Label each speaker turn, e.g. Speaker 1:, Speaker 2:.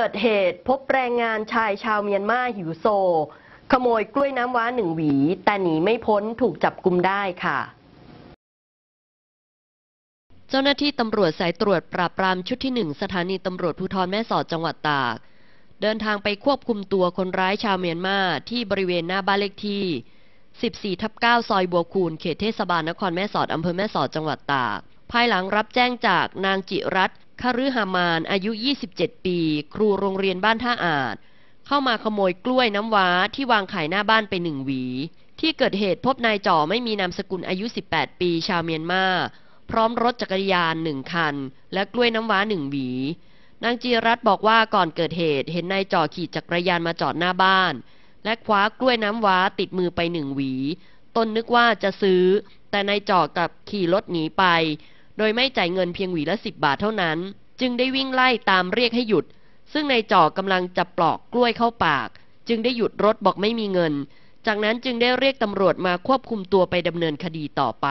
Speaker 1: กิดเหตุพบแรงงานชายชาวเมียนมาหิวโซ ขโมยกล้วยน้ำว้าหนึ่งหวี แต่หนีไม่พ้นถูกจับกุมได้ค่ะ เจ้าหน้าที่ตำรวจสายตรวจปราบปรามชุดที่หนึ่ง สถานีตำรวจภูธรแม่สอดจังหวัดตาก เดินทางไปควบคุมตัวคนร้ายชาวเมียนมาที่บริเวณหน้าบ้านเลขที่ 14ทับ9ซอยบัวคูนเขตเทศบาลนครแม่สอดอำเภอแม่สอดจังหวัดตาก ภายหลังรับแจ้งจากนางจิรัตคฤหามานอายุ 27 ปี ครูโรงเรียนบ้านท่าอาจ เข้ามาขโมยกล้วยน้ำว้าที่วาง ขาย หน้าบ้านไปหนึ่งหวี ที่เกิดเหตุพบนายจ่อไม่มีนามสกุลอายุ 18 ปีชาวเมียนมาพร้อมรถจักรยานหนึ่งคัน และกล้วยน้ำ ว้าหนึ่งหวี นาง จีรัตบอกว่าก่อนเกิดเหตุ เห็นนายจ่อขี่จักรยานมาจอดหน้าบ้าน และคว้ากล้วยน้ำว้าติดมือไปหนึ่งหวี ตนนึกว่าจะซื้อ แต่นายจ่อกลับขี่รถหนีไปโดยไม่จ่ายเงินเพียงหวีละสิบบาทเท่านั้น จึงได้วิ่งไล่ตามเรียกให้หยุด ซึ่งนายจออกำลังจะปลอกกล้วยเข้าปาก จึงได้หยุดรถบอกไม่มีเงิน จากนั้นจึงได้เรียกตำรวจมาควบคุมตัวไปดำเนินคดีต่อไป